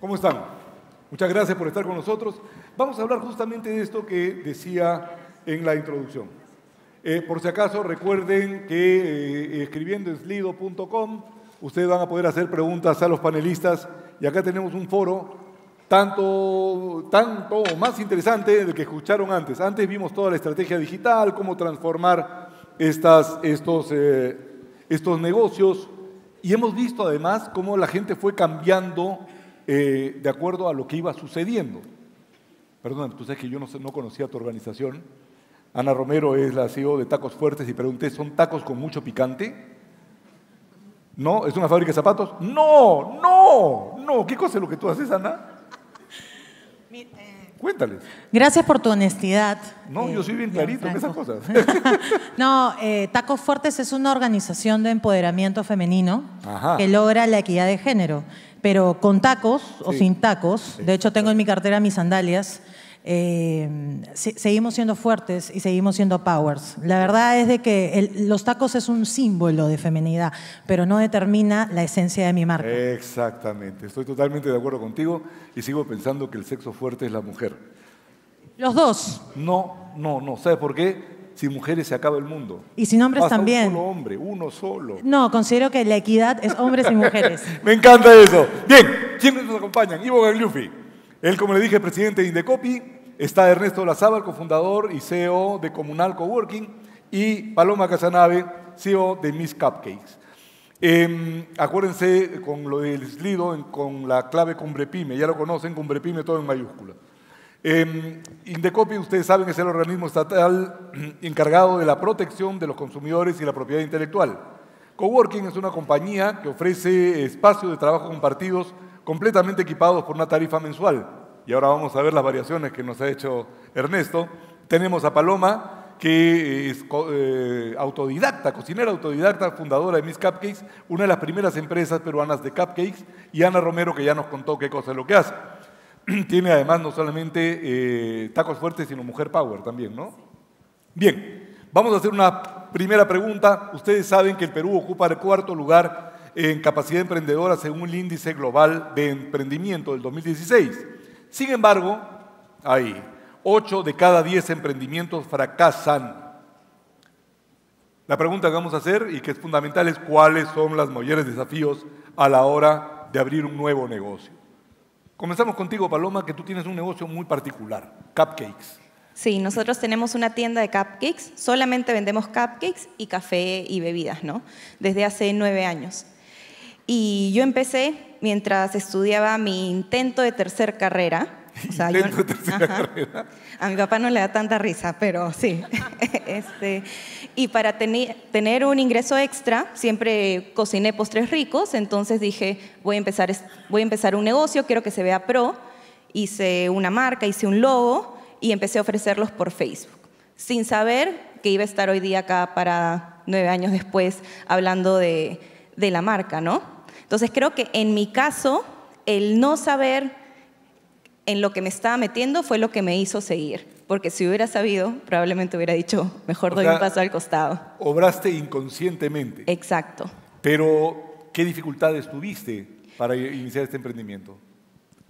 ¿Cómo están? Muchas gracias por estar con nosotros. Vamos a hablar justamente de esto que decía en la introducción. Eh, por si acaso, recuerden que eh, escribiendo en slido.com ustedes van a poder hacer preguntas a los panelistas y acá tenemos un foro tanto, tanto más interesante del que escucharon antes. Antes vimos toda la estrategia digital, cómo transformar estas, estos, eh, estos negocios y hemos visto además cómo la gente fue cambiando eh, de acuerdo a lo que iba sucediendo. Perdóname, tú sabes que yo no, conocía tu organización. Ana Romero es la CEO de Tacos Fuertes y pregunté, ¿son tacos con mucho picante? ¿No? ¿Es una fábrica de zapatos? No, no, no. ¿Qué cosa es lo que tú haces, Ana? Eh, Cuéntales. Gracias por tu honestidad. No, yo eh, soy bien clarito en esas cosas. no, Tacos Fuertes es una organización de empoderamiento femenino que logra la equidad de género pero con tacos o sin tacos, de hecho tengo en mi cartera mis sandalias, eh, seguimos siendo fuertes y seguimos siendo powers. La verdad es de que los tacos es un símbolo de feminidad, pero no determina la esencia de mi marca. Exactamente, estoy totalmente de acuerdo contigo y sigo pensando que el sexo fuerte es la mujer. Los dos. No, no, no. ¿Sabes por qué? sin mujeres se acaba el mundo. Y sin hombres también. Un solo hombre, uno solo. No, considero que la equidad es hombres y mujeres. Me encanta eso. Bien, ¿quiénes nos acompañan? Ivo Gagliuffi. Él, como le dije, presidente de Indecopi. Está Ernesto Lazábal, cofundador y CEO de Comunal Coworking. Y Paloma Casanave, CEO de Miss Cupcakes. Em, acuérdense con lo del slido, con la clave Cumbre Ya lo conocen, Cumbre todo en mayúscula. Eh, em, Indecopi, ustedes saben, es el organismo estatal encargado de la protección de los consumidores y la propiedad intelectual. Coworking es una compañía que ofrece espacios de trabajo compartidos completamente equipados por una tarifa mensual. Y ahora vamos a ver las variaciones que nos ha hecho Ernesto. Tenemos a Paloma, que eh, es eh, autodidacta, cocinera autodidacta, fundadora de Miss Cupcakes, una de las primeras empresas peruanas de cupcakes, y Ana Romero, que ya nos contó qué cosa es lo que hace. tiene además no solamente eh, tacos fuertes, sino mujer power también, ¿no? Bien, vamos a hacer una primera pregunta. Ustedes saben que el Perú ocupa el cuarto lugar en capacidad emprendedora según el índice global de emprendimiento del 2016. Sin embargo, hay 8 de cada 10 emprendimientos fracasan. La pregunta que vamos a hacer y que es fundamental es cuáles son los mayores desafíos a la hora de abrir un nuevo negocio. Comenzamos contigo, Paloma, que tú tienes un negocio muy particular, cupcakes. Sí, nosotros tenemos una tienda de cupcakes, solamente vendemos cupcakes y café y bebidas, ¿no? Desde hace nueve años. Y yo empecé mientras estudiaba mi intento de tercer carrera, a mi papá no le da tanta risa, pero sí. Este, y para tener un ingreso extra, siempre cociné postres ricos, entonces dije, voy a, empezar, a un negocio, quiero que se vea pro. Hice una marca, hice un logo y empecé a ofrecerlos por Facebook, sin saber que iba a estar hoy día acá para nueve años después hablando de, de la marca, ¿no? Entonces creo que en mi caso, el no saber en lo que me estaba metiendo fue lo que me hizo seguir, porque si hubiera sabido, probablemente hubiera dicho, mejor doy un paso al costado. Obraste inconscientemente. Exacto. Pero, ¿qué dificultades tuviste para iniciar este emprendimiento?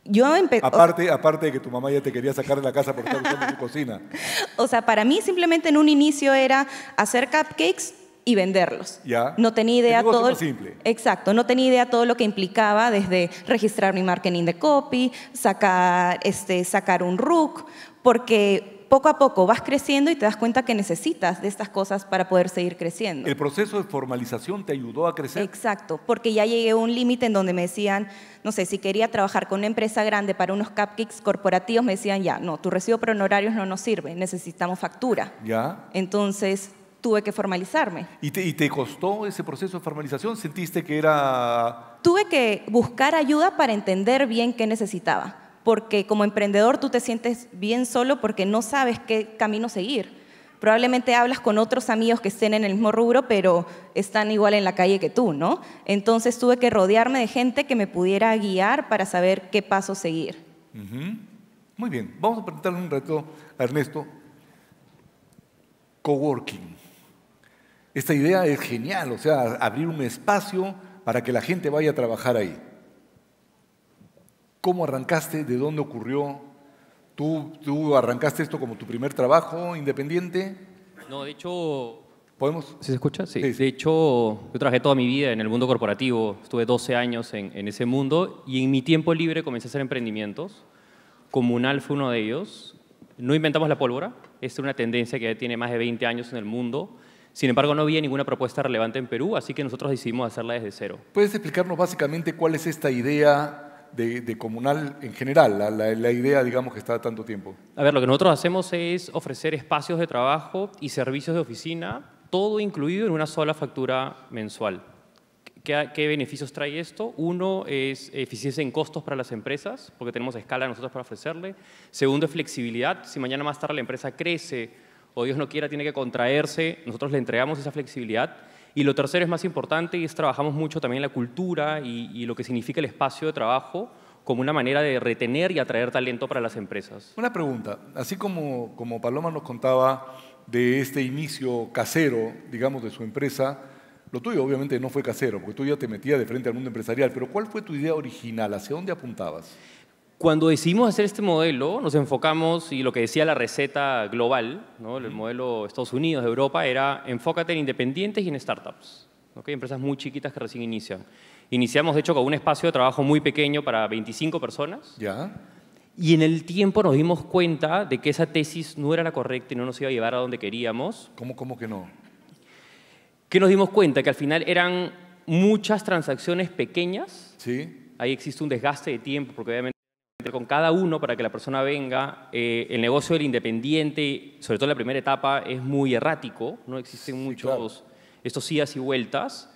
Yo empecé... aparte, aparte de que tu mamá ya te quería sacar de la casa por estar usando tu cocina. O sea, para mí simplemente en un inicio era hacer cupcakes y venderlos. Ya. No tenía idea todo. simple. Exacto, no tenía idea todo lo que implicaba desde registrar mi marketing de copy, sacar, este, sacar un RUC, porque poco a poco vas creciendo y te das cuenta que necesitas de estas cosas para poder seguir creciendo. ¿El proceso de formalización te ayudó a crecer? Exacto, porque ya llegué a un límite en donde me decían, no sé, si quería trabajar con una empresa grande para unos cupcakes corporativos, me decían, ya, no, tu recibo por honorarios no nos sirve, necesitamos factura. Ya. Entonces tuve que formalizarme. ¿Y te, costó ese proceso de formalización? ¿Sentiste que era...? Tuve que buscar ayuda para entender bien qué necesitaba, porque como emprendedor tú te sientes bien solo porque no sabes qué camino seguir. Probablemente hablas con otros amigos que estén en el mismo rubro, pero están igual en la calle que tú, ¿no? Entonces tuve que rodearme de gente que me pudiera guiar para saber qué paso seguir. Muy bien, vamos a preguntarle un rato a Ernesto. Coworking. Esta idea es genial, o sea, abrir un espacio para que la gente vaya a trabajar ahí. ¿Cómo arrancaste? ¿De dónde ocurrió? ¿Tú, arrancaste esto como tu primer trabajo independiente? No, de hecho... ¿Podemos? se escucha? Sí. De hecho, yo trabajé toda mi vida en el mundo corporativo. Estuve 12 años en, ese mundo y en mi tiempo libre comencé a hacer emprendimientos. Comunal fue uno de ellos. No inventamos la pólvora. Es una tendencia que ya tiene más de 20 años en el mundo sin embargo, no había ninguna propuesta relevante en Perú, así que nosotros decidimos hacerla desde cero. ¿Puedes explicarnos básicamente cuál es esta idea de, comunal en general, la, idea, digamos, que está de tanto tiempo? A ver, lo que nosotros hacemos es ofrecer espacios de trabajo y servicios de oficina, todo incluido en una sola factura mensual. ¿Qué, beneficios trae esto? Uno es eficiencia en costos para las empresas, porque tenemos escala nosotros para ofrecerle. Segundo es flexibilidad. Si mañana más tarde la empresa crece o Dios no quiera tiene que contraerse, nosotros le entregamos esa flexibilidad. Y lo tercero es más importante y es trabajamos mucho también la cultura y, lo que significa el espacio de trabajo como una manera de retener y atraer talento para las empresas. Una pregunta, así como, como Paloma nos contaba de este inicio casero, digamos, de su empresa, lo tuyo obviamente no fue casero, porque tú ya te metías de frente al mundo empresarial, pero ¿cuál fue tu idea original? ¿Hacia dónde apuntabas? Cuando decidimos hacer este modelo, nos enfocamos, y lo que decía la receta global, el modelo de Estados Unidos, de Europa, era enfócate en independientes y en startups, ¿okay? empresas muy chiquitas que recién inician. Iniciamos, de hecho, con un espacio de trabajo muy pequeño para 25 personas. Ya. Y en el tiempo nos dimos cuenta de que esa tesis no era la correcta y no nos iba a llevar a donde queríamos. ¿Cómo, cómo que no? Que nos dimos cuenta que al final eran muchas transacciones pequeñas. Sí. Ahí existe un desgaste de tiempo, porque obviamente con cada uno para que la persona venga. Eh, el negocio del independiente, sobre todo en la primera etapa, es muy errático, no existen muchos estos idas y vueltas.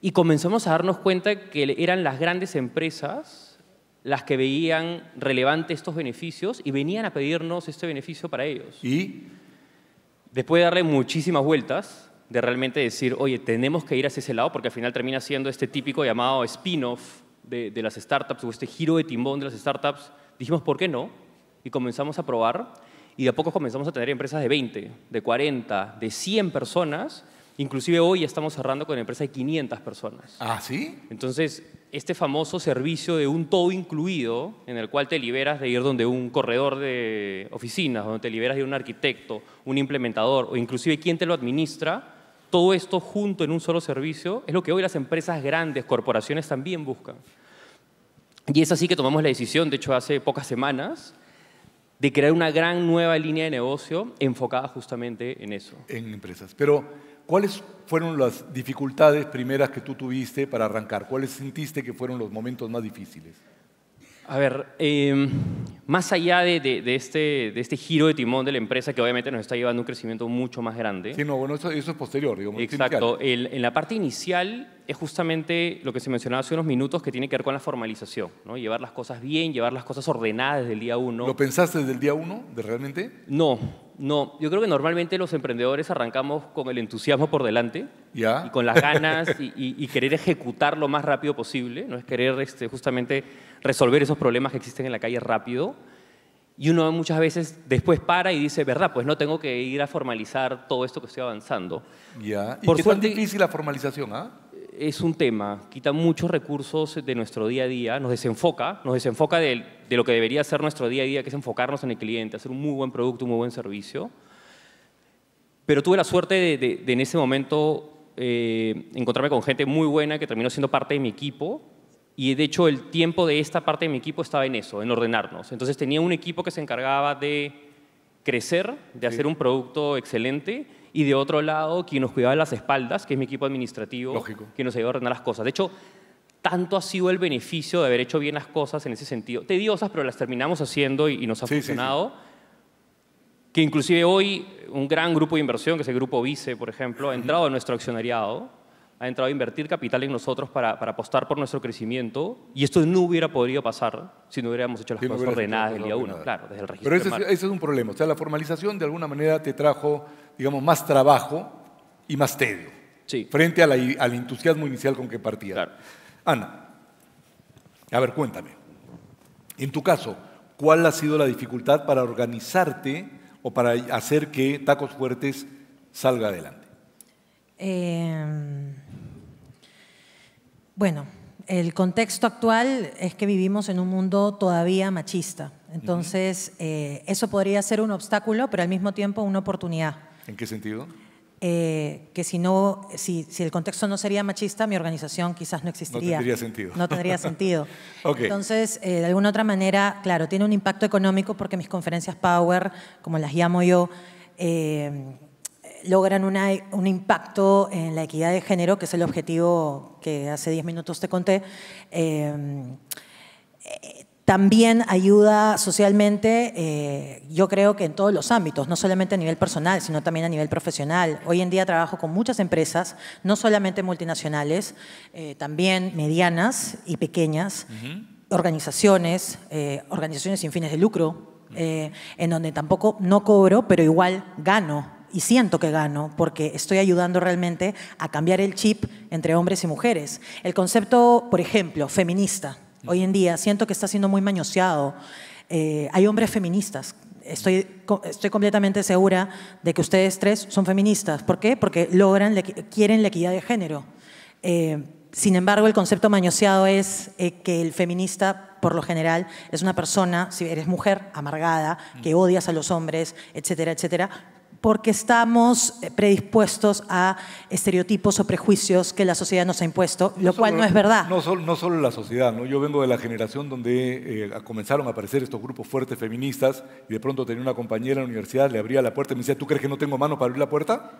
Y comenzamos a darnos cuenta que eran las grandes empresas las que veían relevantes estos beneficios y venían a pedirnos este beneficio para ellos. ¿Y? Después de darle muchísimas vueltas, de realmente decir, oye, tenemos que ir hacia ese lado, porque al final termina siendo este típico llamado spin-off de, las startups o este giro de timbón de las startups, dijimos, ¿por qué no? Y comenzamos a probar y de a poco comenzamos a tener empresas de 20, de 40, de 100 personas. Inclusive hoy estamos cerrando con empresas de 500 personas. ¿Ah, sí? Entonces, este famoso servicio de un todo incluido, en el cual te liberas de ir donde un corredor de oficinas, donde te liberas de un arquitecto, un implementador, o inclusive quien te lo administra, todo esto junto en un solo servicio es lo que hoy las empresas grandes, corporaciones también buscan. Y es así que tomamos la decisión, de hecho hace pocas semanas, de crear una gran nueva línea de negocio enfocada justamente en eso. En empresas. Pero, ¿cuáles fueron las dificultades primeras que tú tuviste para arrancar? ¿Cuáles sentiste que fueron los momentos más difíciles? A ver, em, más allá de, este, de este giro de timón de la empresa, que obviamente nos está llevando a un crecimiento mucho más grande. Sí, no, bueno, eso, es posterior, digamos. Exacto. en la parte inicial es justamente lo que se mencionaba hace unos minutos, que tiene que ver con la formalización, Llevar las cosas bien, llevar las cosas ordenadas desde el día uno. ¿Lo pensaste desde el día uno, de realmente? No, no, yo creo que normalmente los emprendedores arrancamos con el entusiasmo por delante y con las ganas y, querer ejecutar lo más rápido posible, no es querer este, justamente resolver esos problemas que existen en la calle rápido. Y uno muchas veces después para y dice, verdad, pues no tengo que ir a formalizar todo esto que estoy avanzando. Ya. ¿Y por qué es tan difícil la formalización? ¿ah? es un tema, quita muchos recursos de nuestro día a día, nos desenfoca, nos desenfoca de, lo que debería ser nuestro día a día, que es enfocarnos en el cliente, hacer un muy buen producto, un muy buen servicio. Pero tuve la suerte de, en ese momento eh, encontrarme con gente muy buena que terminó siendo parte de mi equipo y de hecho el tiempo de esta parte de mi equipo estaba en eso, en ordenarnos. Entonces tenía un equipo que se encargaba de crecer, de hacer un producto excelente y de otro lado quien nos cuidaba las espaldas, que es mi equipo administrativo, Lógico. que nos ayudó a ordenar las cosas. De hecho, tanto ha sido el beneficio de haber hecho bien las cosas en ese sentido, tediosas, pero las terminamos haciendo y, nos ha funcionado, que inclusive hoy un gran grupo de inversión, que es el Grupo Vice, por ejemplo, ha entrado a nuestro accionariado, ha entrado a invertir capital en nosotros para, para, apostar por nuestro crecimiento y esto no hubiera podido pasar si no hubiéramos hecho las cosas ordenadas del día uno, claro, desde el registro. Pero ese es, un problema, o sea, la formalización de alguna manera te trajo digamos, más trabajo y más tedio. Frente al entusiasmo inicial con que partía. Ana, a ver, cuéntame. En tu caso, ¿cuál ha sido la dificultad para organizarte o para hacer que Tacos Fuertes salga adelante? Em, bueno, el contexto actual es que vivimos en un mundo todavía machista. Entonces, eh, eso podría ser un obstáculo, pero al mismo tiempo una oportunidad. ¿En qué sentido? Eh, que si no, si, el contexto no sería machista, mi organización quizás no existiría. No tendría sentido. No tendría sentido. Entonces, eh, de alguna otra manera, claro, tiene un impacto económico porque mis conferencias Power, como las llamo yo, eh, logran un impacto en la equidad de género, que es el objetivo que hace 10 minutos te conté también ayuda socialmente, eh, yo creo que en todos los ámbitos, no solamente a nivel personal, sino también a nivel profesional. Hoy en día trabajo con muchas empresas, no solamente multinacionales, eh, también medianas y pequeñas, organizaciones, eh, organizaciones sin fines de lucro, en donde tampoco no cobro, pero igual gano y siento que gano porque estoy ayudando realmente a cambiar el chip entre hombres y mujeres. El concepto, por ejemplo, feminista hoy en día. Siento que está siendo muy mañoseado. Eh, hay hombres feministas. Estoy, estoy completamente segura de que ustedes tres son feministas. ¿Por qué? Porque logran, quieren la equidad de género. Eh, sin embargo, el concepto mañoseado es eh, que el feminista, por lo general, es una persona, si eres mujer, amargada, que odias a los hombres, etcétera, etcétera, porque estamos eh, predispuestos a estereotipos o prejuicios que la sociedad nos ha impuesto, lo cual no es verdad. No solo, no solo la sociedad, ¿no? yo vengo de la generación donde eh, comenzaron a aparecer estos grupos fuertes feministas y de pronto tenía una compañera en la universidad, le abría la puerta y me decía, ¿tú crees que no tengo mano para abrir la puerta?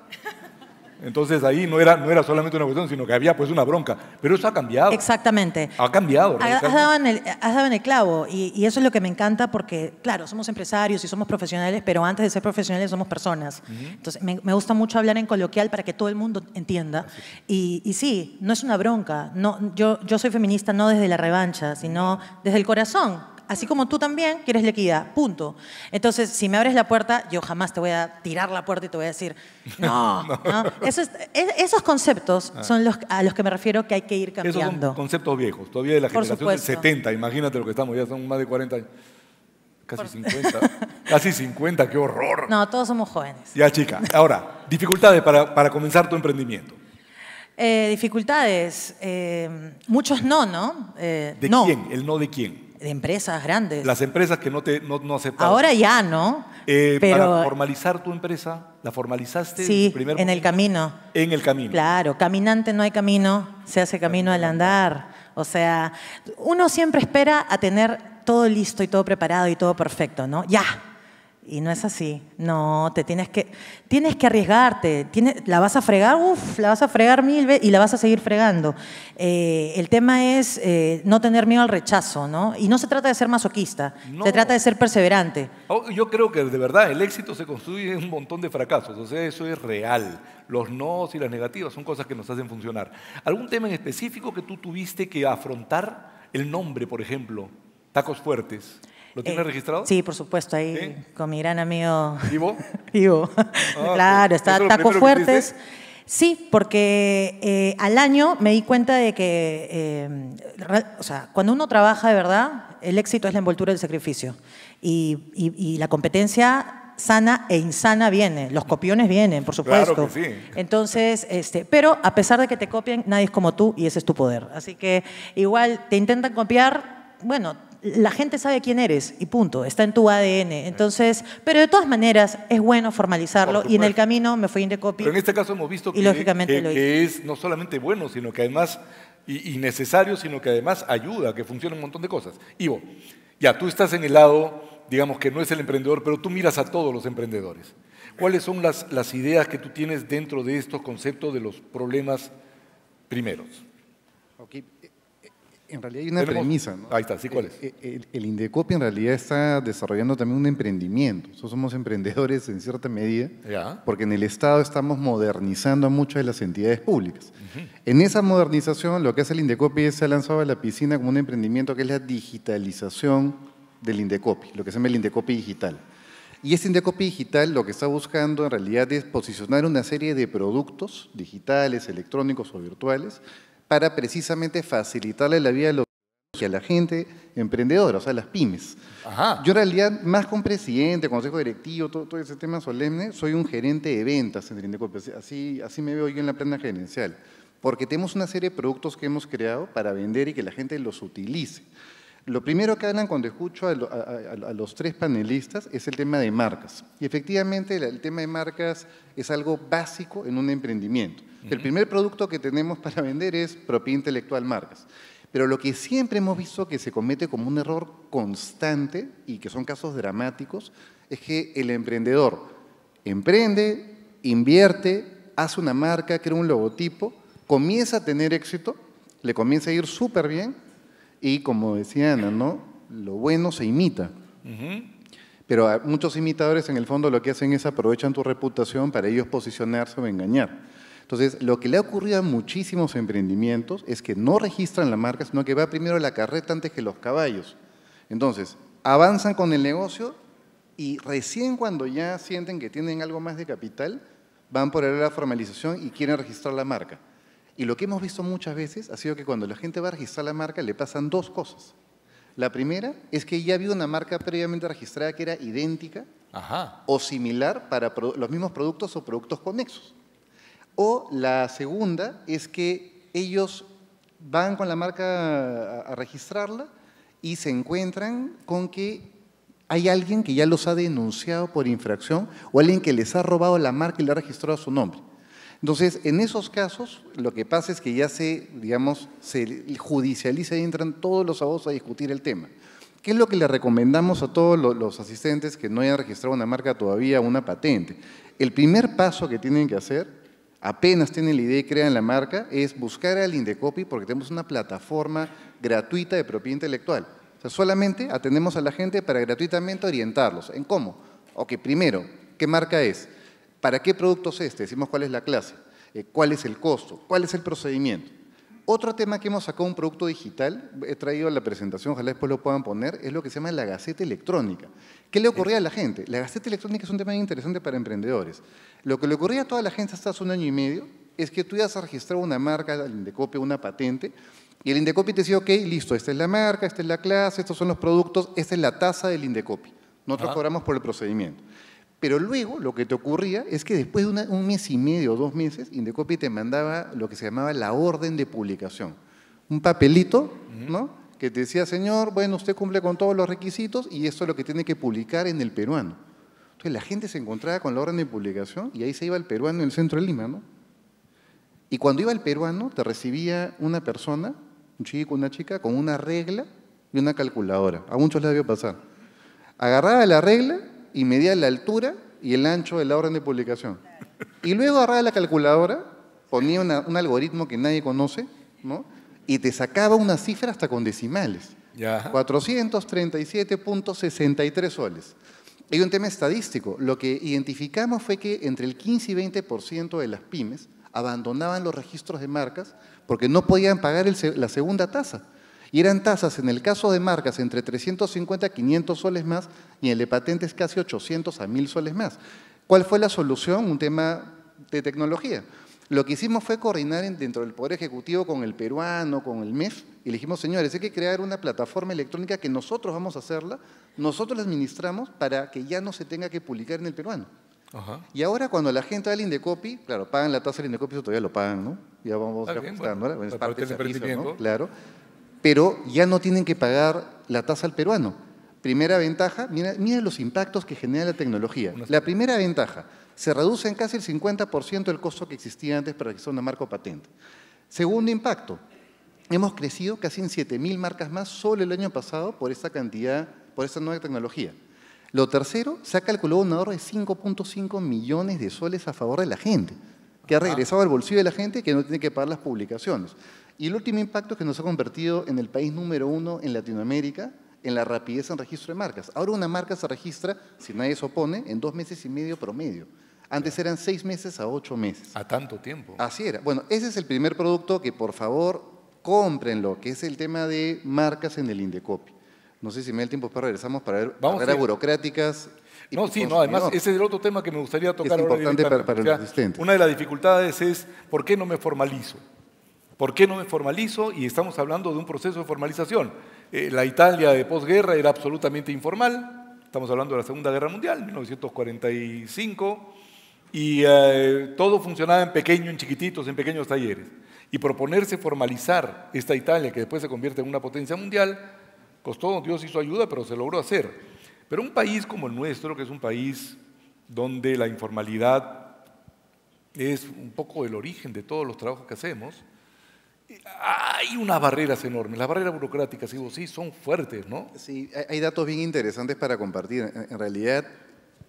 Entonces ahí no era, no era solamente una cuestión, sino que había pues una bronca. Pero eso ha cambiado. Exactamente. Ha cambiado. has, dado en el, clavo y, eso es lo que me encanta porque, claro, somos empresarios y somos profesionales, pero antes de ser profesionales somos personas. Entonces me, gusta mucho hablar en coloquial para que todo el mundo entienda. Y, y, sí, no es una bronca. No, yo, yo soy feminista no desde la revancha, sino desde el corazón así como tú también quieres la equidad, punto. Entonces, si me abres la puerta, yo jamás te voy a tirar la puerta y te voy a decir, no. esos conceptos ah. son los a los que me refiero que hay que ir cambiando. Esos conceptos viejos, todavía de la generación 70, imagínate lo que estamos, ya son más de 40 años. Casi 50. Casi 50, qué horror. No, todos somos jóvenes. Ya, chica. Ahora, dificultades para, comenzar tu emprendimiento. Eh, dificultades. Eh, muchos no, ¿no? Eh, ¿De quién? ¿El no de quién? de empresas grandes. Las empresas que no te no, no Ahora ya, ¿no? Eh, para formalizar tu empresa, ¿la formalizaste? Sí, en, en el camino. En el camino. Claro, caminante no hay camino, se hace camino al andar. O sea, uno siempre espera a tener todo listo y todo preparado y todo perfecto, ¿no? Ya, y no es así. No, te tienes que, tienes que arriesgarte. la vas a fregar, uff, la vas a fregar mil veces y la vas a seguir fregando. Eh, el tema es eh, no tener miedo al rechazo, ¿no? Y no se trata de ser masoquista, se trata de ser perseverante. Oh, yo creo que de verdad el éxito se construye en un montón de fracasos. O sea, eso es real. Los no y las negativas son cosas que nos hacen funcionar. ¿Algún tema en específico que tú tuviste que afrontar? El nombre, por ejemplo, tacos fuertes. ¿Lo tienes eh, registrado? Sí, por supuesto, ahí con mi gran amigo. ¿Ivo? Ivo. Ah, claro, está Tacos Fuertes. Sí, porque eh, al año me di cuenta de que, eh, o sea, cuando uno trabaja de verdad, el éxito es la envoltura del sacrificio. Y, la competencia sana e insana viene, los copiones vienen, por supuesto. Claro que sí. Entonces, este, pero a pesar de que te copien, nadie es como tú y ese es tu poder. Así que igual te intentan copiar, bueno, la gente sabe quién eres y punto, está en tu ADN. Entonces, pero de todas maneras es bueno formalizarlo y en el camino me fui Indecopy. Pero en este caso hemos visto que, lógicamente es no solamente bueno, sino que además, y, necesario, sino que además ayuda, que funciona un montón de cosas. Ivo, ya tú estás en el lado, digamos que no es el emprendedor, pero tú miras a todos los emprendedores. ¿Cuáles son las, las ideas que tú tienes dentro de estos conceptos de los problemas primeros? Okay. En realidad hay una premisa. ¿no? Ahí está, sí, ¿cuál es? Eh, eh, el, Indecopi en realidad está desarrollando también un emprendimiento. Nosotros somos emprendedores en cierta medida, porque en el Estado estamos modernizando a muchas de las entidades públicas. En esa modernización, lo que hace el Indecopi es se ha lanzado a la piscina como un emprendimiento que es la digitalización del Indecopi, lo que se llama el Indecopi digital. Y este Indecopi digital lo que está buscando en realidad es posicionar una serie de productos digitales, electrónicos o virtuales para precisamente facilitarle la vida a, a la gente emprendedora, o sea, las pymes. Yo en realidad, más con presidente, consejo directivo, todo, ese tema solemne, soy un gerente de ventas en así, así me veo yo en la plana gerencial, porque tenemos una serie de productos que hemos creado para vender y que la gente los utilice. Lo primero que hablan cuando escucho a, los tres panelistas es el tema de marcas. Y efectivamente el tema de marcas es algo básico en un emprendimiento. El primer producto que tenemos para vender es propiedad intelectual marcas. Pero lo que siempre hemos visto que se comete como un error constante y que son casos dramáticos es que el emprendedor emprende, invierte, hace una marca, crea un logotipo, comienza a tener éxito, le comienza a ir súper bien y como decía Ana, lo bueno se imita. Pero muchos imitadores en el fondo lo que hacen es aprovechan tu reputación para ellos posicionarse o engañar. Entonces, lo que le ha ocurrido a muchísimos emprendimientos es que no registran la marca, sino que va primero la carreta antes que los caballos. Entonces, avanzan con el negocio y recién cuando ya sienten que tienen algo más de capital, van por la formalización y quieren registrar la marca. Y lo que hemos visto muchas veces ha sido que cuando la gente va a registrar la marca le pasan dos cosas. La primera es que ya había una marca previamente registrada que era idéntica o similar para los mismos productos o productos conexos. O la segunda es que ellos van con la marca a, registrarla y se encuentran con que hay alguien que ya los ha denunciado por infracción o alguien que les ha robado la marca y le ha registrado a su nombre. Entonces, en esos casos, lo que pasa es que ya se, digamos, se judicializa y entran todos los abogados a discutir el tema. ¿Qué es lo que le recomendamos a todos los asistentes que no hayan registrado una marca todavía, una patente? El primer paso que tienen que hacer apenas tienen la idea y crean la marca, es buscar al Indecopy porque tenemos una plataforma gratuita de propiedad intelectual. O sea, solamente atendemos a la gente para gratuitamente orientarlos. ¿En cómo? Ok, primero, ¿qué marca es? ¿Para qué productos es este? Decimos cuál es la clase, eh, cuál es el costo, cuál es el procedimiento. Otro tema que hemos sacado un producto digital, he traído la presentación, ojalá después lo puedan poner, es lo que se llama la gaceta electrónica. ¿Qué le ocurría a la gente? La gaceta electrónica es un tema interesante para emprendedores. Lo que le ocurría a toda la gente hasta hace un año y medio es que tú ibas a registrar una marca el Indecopi, una patente, y el Indecopi te decía, ok, listo, esta es la marca, esta es la clase, estos son los productos, esta es la tasa del Indecopi. Nosotros ah. cobramos por el procedimiento. Pero luego lo que te ocurría es que después de un mes y medio o dos meses, Indecopi te mandaba lo que se llamaba la orden de publicación. Un papelito, ¿no? Que te decía, señor, bueno, usted cumple con todos los requisitos y esto es lo que tiene que publicar en el peruano. Entonces la gente se encontraba con la orden de publicación y ahí se iba el peruano en el centro de Lima, ¿no? Y cuando iba el peruano, te recibía una persona, un chico, una chica, con una regla y una calculadora. A muchos les había pasado. Agarraba la regla y medía la altura y el ancho de la orden de publicación. Y luego agarraba la calculadora, ponía un algoritmo que nadie conoce, ¿no? Y te sacaba una cifra hasta con decimales. 437.63 soles hay un tema estadístico. Lo que identificamos fue que entre el 15 y 20% de las pymes abandonaban los registros de marcas porque no podían pagar la segunda tasa. Y eran tasas, en el caso de marcas, entre 350 a 500 soles más y en el de patentes casi 800 a 1000 soles más. ¿Cuál fue la solución? Un tema de tecnología. Lo que hicimos fue coordinar dentro del Poder Ejecutivo con el peruano, con el MEF, y dijimos, señores, hay que crear una plataforma electrónica que nosotros vamos a hacerla, nosotros la administramos para que ya no se tenga que publicar en el peruano. Y ahora cuando la gente da el Indecopi, claro, pagan la tasa del Indecopi, eso todavía lo pagan, ¿no? Ya vamos ajustando, Claro. Pero ya no tienen que pagar la tasa al peruano. Primera ventaja, miren mira los impactos que genera la tecnología. La primera ventaja, se reduce en casi el 50% el costo que existía antes para una marca marco patente. Segundo impacto, hemos crecido casi en 7.000 marcas más solo el año pasado por esta cantidad, por esta nueva tecnología. Lo tercero, se ha calculado un ahorro de 5.5 millones de soles a favor de la gente, que ha regresado al bolsillo de la gente y que no tiene que pagar las publicaciones. Y el último impacto es que nos ha convertido en el país número uno en Latinoamérica en la rapidez en registro de marcas. Ahora una marca se registra, si nadie se opone, en dos meses y medio promedio. Antes eran seis meses a ocho meses. A tanto tiempo. Así era. Bueno, ese es el primer producto que por favor cómprenlo, que es el tema de marcas en el Indecopi. No sé si me da el tiempo para regresamos para ver Vamos burocráticas. no, sí, no, además ese es el otro tema que me gustaría tocar. Es importante para, el asistente. Una de las dificultades es por qué no me formalizo. ¿Por qué no me formalizo? Y estamos hablando de un proceso de formalización. Eh, la Italia de posguerra era absolutamente informal. Estamos hablando de la Segunda Guerra Mundial, 1945 y eh, todo funcionaba en pequeño, en chiquititos, en pequeños talleres. Y proponerse formalizar esta Italia, que después se convierte en una potencia mundial, costó, Dios hizo ayuda, pero se logró hacer. Pero un país como el nuestro, que es un país donde la informalidad es un poco el origen de todos los trabajos que hacemos, hay unas barreras enormes. Las barreras burocráticas, digo, sí, son fuertes, ¿no? Sí, hay datos bien interesantes para compartir. En realidad,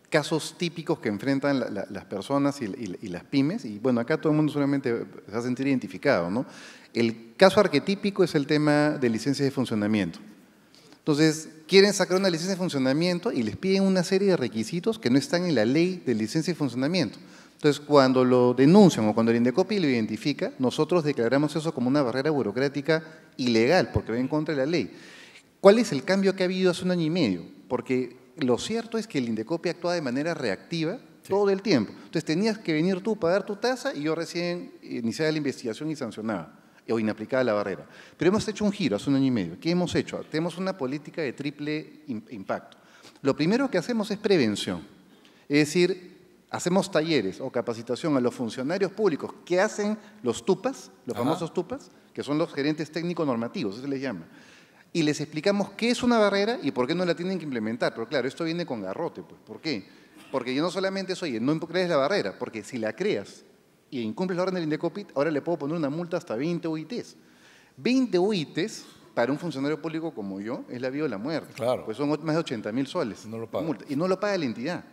casos típicos que enfrentan las personas y, las pymes. Y bueno, acá todo el mundo solamente se va a sentir identificado. ¿no? El caso arquetípico es el tema de licencias de funcionamiento. Entonces, quieren sacar una licencia de funcionamiento y les piden una serie de requisitos que no están en la ley de licencia de funcionamiento. Entonces, cuando lo denuncian o cuando el INDECOPI lo identifica, nosotros declaramos eso como una barrera burocrática ilegal, porque va en contra de la ley. ¿Cuál es el cambio que ha habido hace un año y medio? Porque lo cierto es que el Indecopi actúa de manera reactiva todo el tiempo. Entonces tenías que venir tú, para dar tu tasa y yo recién iniciaba la investigación y sancionaba o inaplicaba la barrera. Pero hemos hecho un giro hace un año y medio. ¿Qué hemos hecho? Tenemos una política de triple impacto. Lo primero que hacemos es prevención. Es decir, hacemos talleres o capacitación a los funcionarios públicos que hacen los TUPAS, los famosos TUPAS, que son los gerentes técnicos normativos, eso se les llama y les explicamos qué es una barrera y por qué no la tienen que implementar. Pero claro, esto viene con garrote, pues. ¿Por qué? Porque yo no solamente soy, oye, no crees la barrera, porque si la creas y incumples la orden del Indecopit, ahora le puedo poner una multa hasta 20 UITs. 20 UITs para un funcionario público como yo es la vida o la muerte. Claro. Pues son más de 80 mil soles. Y no lo paga la entidad,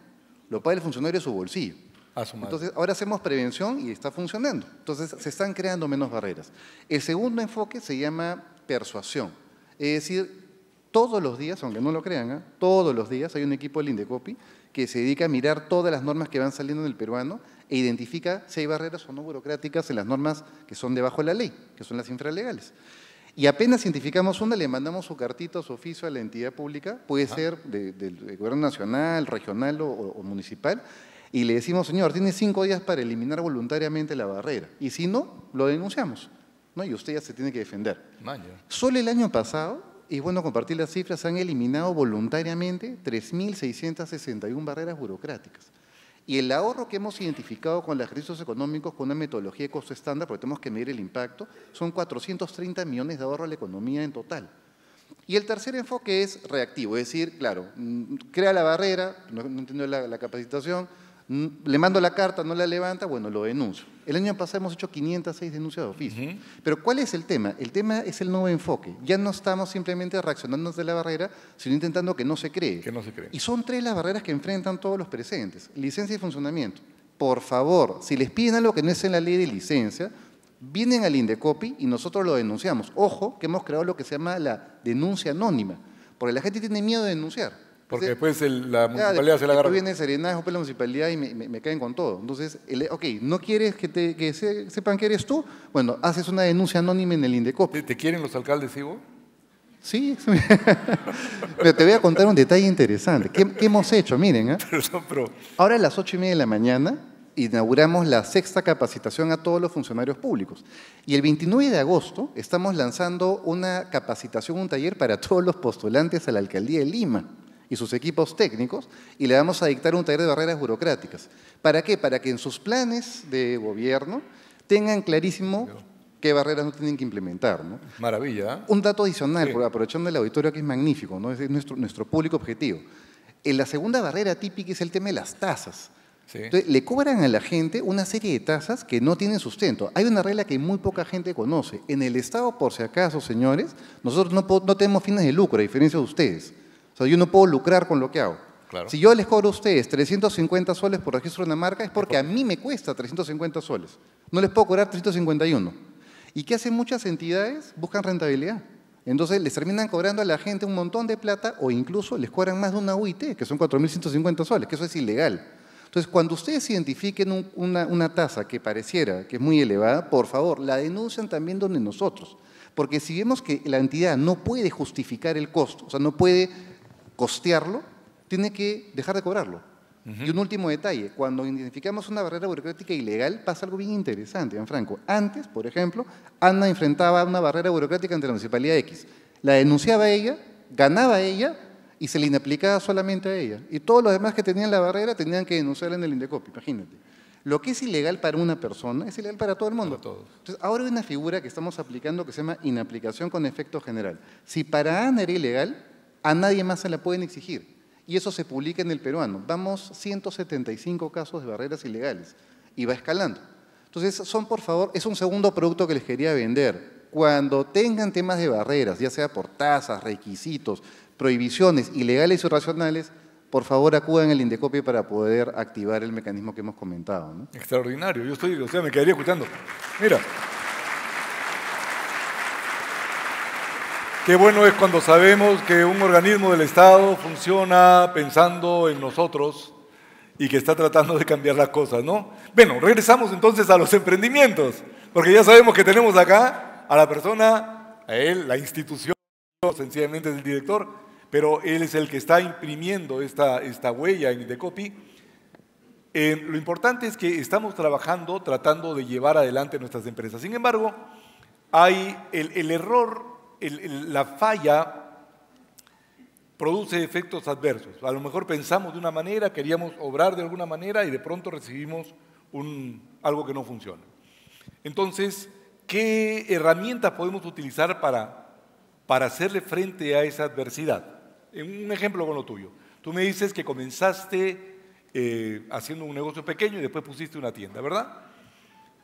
lo paga el funcionario de su bolsillo. Entonces, ahora hacemos prevención y está funcionando. Entonces, se están creando menos barreras. El segundo enfoque se llama persuasión. Es decir, todos los días, aunque no lo crean, ¿eh? todos los días hay un equipo del Indecopi que se dedica a mirar todas las normas que van saliendo en el peruano e identifica si hay barreras o no burocráticas en las normas que son debajo de la ley, que son las infralegales. Y apenas identificamos una, le mandamos su cartita o su oficio a la entidad pública, puede ser del gobierno nacional, regional o, o, municipal, y le decimos, señor, tiene cinco días para eliminar voluntariamente la barrera. Y si no, lo denunciamos y usted ya se tiene que defender. Solo el año pasado, y bueno compartir las cifras, se han eliminado voluntariamente 3.661 barreras burocráticas. Y el ahorro que hemos identificado con los ejercicios económicos, con una metodología de costo estándar, porque tenemos que medir el impacto, son 430 millones de ahorro a la economía en total. Y el tercer enfoque es reactivo, es decir, claro, mm, crea la barrera, no, entiendo la capacitación, Mm, le mando la carta, no la levanta, bueno, lo denuncio. El año pasado hemos hecho 506 denuncias de oficio. Pero ¿cuál es el tema? El tema es el nuevo enfoque. Ya no estamos simplemente reaccionando desde la barrera, sino intentando que no se cree. Que no se cree. Y son tres las barreras que enfrentan todos los presentes. Licencia y funcionamiento. Por favor, si les piden algo que no es en la ley de licencia, vienen al Indecopi y nosotros lo denunciamos. Ojo, que hemos creado lo que se llama la denuncia anónima, porque la gente tiene miedo de denunciar. Porque después la municipalidad se la agarra. viene Serena, después la municipalidad y me, caen con todo. Entonces, ok, ¿no quieres que, te, sepan que eres tú? Bueno, haces una denuncia anónima en el INDECOP. ¿Te, quieren los alcaldes, Ivo? Sí, pero te voy a contar un detalle interesante. ¿Qué, hemos hecho? Miren, ¿eh? ahora a las ocho y media de la mañana inauguramos la sexta capacitación a todos los funcionarios públicos. Y el 29 de agosto estamos lanzando una capacitación, un taller para todos los postulantes a la alcaldía de Lima y sus equipos técnicos y le vamos a dictar un taller de barreras burocráticas. ¿Para qué? Para que en sus planes de gobierno tengan clarísimo qué barreras no tienen que implementar. ¿no? Maravilla. ¿eh? Un dato adicional, aprovechando el auditorio que es magnífico, ¿no? es nuestro, nuestro público objetivo. En la segunda barrera típica es el tema de las tasas. le cobran a la gente una serie de tasas que no tienen sustento. Hay una regla que muy poca gente conoce. En el Estado, por si acaso, señores, nosotros no, no tenemos fines de lucro, a diferencia de ustedes. O sea, yo no puedo lucrar con lo que hago. Si yo les cobro a ustedes 350 soles por registro de una marca es porque a mí me cuesta 350 soles. No les puedo cobrar 351. ¿Y qué hacen muchas entidades? Buscan rentabilidad. Entonces les terminan cobrando a la gente un montón de plata o incluso les cobran más de una UIT, que son 4.150 soles, que eso es ilegal. Entonces, cuando ustedes identifiquen una, una tasa que pareciera que es muy elevada, por favor, la denuncian también donde nosotros. Porque si vemos que la entidad no puede justificar el costo, o sea, no puede costearlo, tiene que dejar de cobrarlo. Y un último detalle, cuando identificamos una barrera burocrática ilegal pasa algo bien interesante, Franco. Antes, por ejemplo, Ana enfrentaba una barrera burocrática ante la municipalidad X. La denunciaba ella, ganaba ella y se le inaplicaba solamente a ella. Y todos los demás que tenían la barrera tenían que denunciarla en el Indecopi, imagínate. Lo que es ilegal para una persona es ilegal para todo el mundo. Todos. Entonces, ahora hay una figura que estamos aplicando que se llama inaplicación con efecto general. Si para Ana era ilegal, a nadie más se la pueden exigir. Y eso se publica en el peruano. Vamos 175 casos de barreras ilegales y va escalando. Entonces, son, por favor, es un segundo producto que les quería vender. Cuando tengan temas de barreras, ya sea por tasas, requisitos, prohibiciones ilegales o racionales, por favor acudan al Indecopi para poder activar el mecanismo que hemos comentado. Extraordinario, yo estoy, o sea, me quedaría escuchando. Mira, Qué bueno es cuando sabemos que un organismo del Estado funciona pensando en nosotros y que está tratando de cambiar las cosas, ¿no? Bueno, regresamos entonces a los emprendimientos, porque ya sabemos que tenemos acá a la persona, a él, la institución, sencillamente es el director, pero él es el que está imprimiendo esta, esta huella en The Eh, lo importante es que estamos trabajando, tratando de llevar adelante nuestras empresas. Sin embargo, hay el error la falla produce efectos adversos. A lo mejor pensamos de una manera, queríamos obrar de alguna manera y de pronto recibimos algo que no funciona. Entonces, ¿qué herramientas podemos utilizar para, para hacerle frente a esa adversidad? Un ejemplo con lo tuyo. Tú me dices que comenzaste eh, haciendo un negocio pequeño y después pusiste una tienda, ¿verdad?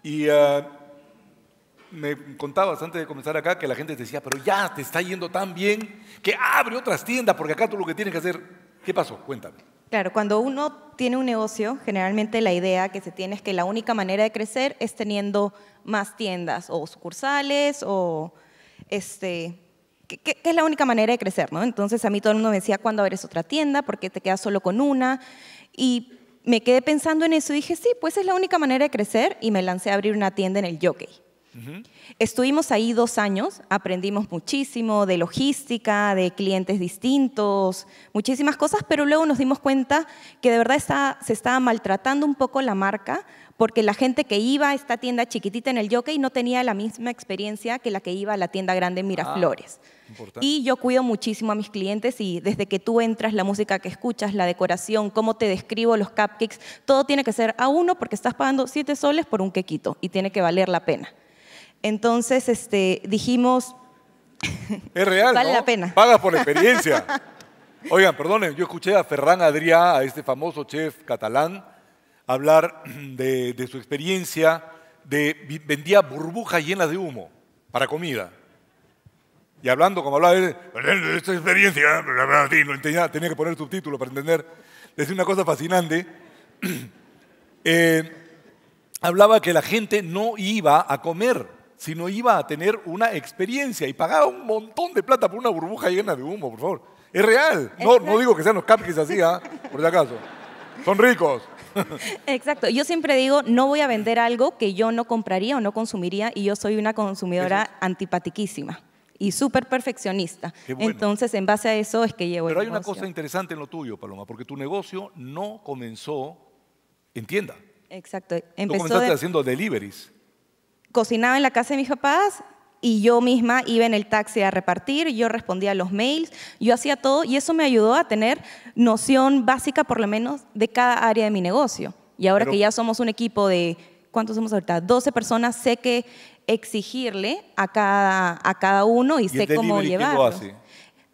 Y ah, me contabas antes de comenzar acá que la gente te decía, pero ya te está yendo tan bien que abre otras tiendas porque acá tú lo que tienes que hacer. ¿Qué pasó? Cuéntame. Claro, cuando uno tiene un negocio, generalmente la idea que se tiene es que la única manera de crecer es teniendo más tiendas o sucursales o este, es la única manera de crecer, ¿no? Entonces a mí todo el mundo me decía, ¿cuándo abres otra tienda? ¿Por qué te quedas solo con una. Y me quedé pensando en eso y dije, sí, pues es la única manera de crecer y me lancé a abrir una tienda en el jockey. Estuvimos ahí dos años, aprendimos muchísimo de logística, de clientes distintos, muchísimas cosas, pero luego nos dimos cuenta que de verdad se estaba maltratando un poco la marca porque la gente que iba a esta tienda chiquitita en el jockey no tenía la misma experiencia que la que iba a la tienda grande ah, Miraflores. y yo cuido muchísimo a mis clientes y desde que tú entras, la música que escuchas, la decoración, cómo te describo los cupcakes, todo tiene que ser a uno porque estás pagando siete soles por un quequito y tiene que valer la pena. Entonces, este, dijimos... Es real, Vale la pena. Paga por la experiencia. Oigan, perdonen, yo escuché a Ferran Adrià, a este famoso chef catalán, hablar de, su experiencia de vendía burbujas llenas de humo para comida. Y hablando, como hablaba él, esta experiencia, tenía, tenía que poner subtítulo para entender, decía una cosa fascinante. Eh, hablaba que la gente no iba a comer si no iba a tener una experiencia y pagaba un montón de plata por una burbuja llena de humo, por favor. Es real. No, no digo que sean los cupcakes así, ¿ah? por si acaso. Son ricos. Exacto. Yo siempre digo, no voy a vender algo que yo no compraría o no consumiría y yo soy una consumidora antipatiquísima y súper perfeccionista. Entonces, en base a eso es que llevo Pero hay una cosa interesante en lo tuyo, Paloma, porque tu negocio no comenzó en tienda. Exacto. Empezó Tú comenzaste haciendo deliveries cocinaba en la casa de mis papás y yo misma iba en el taxi a repartir, yo respondía a los mails, yo hacía todo y eso me ayudó a tener noción básica por lo menos de cada área de mi negocio. Y ahora que ya somos un equipo de, ¿cuántos somos ahorita? 12 personas, sé que exigirle a cada, a cada uno y, sé cómo llevarlo.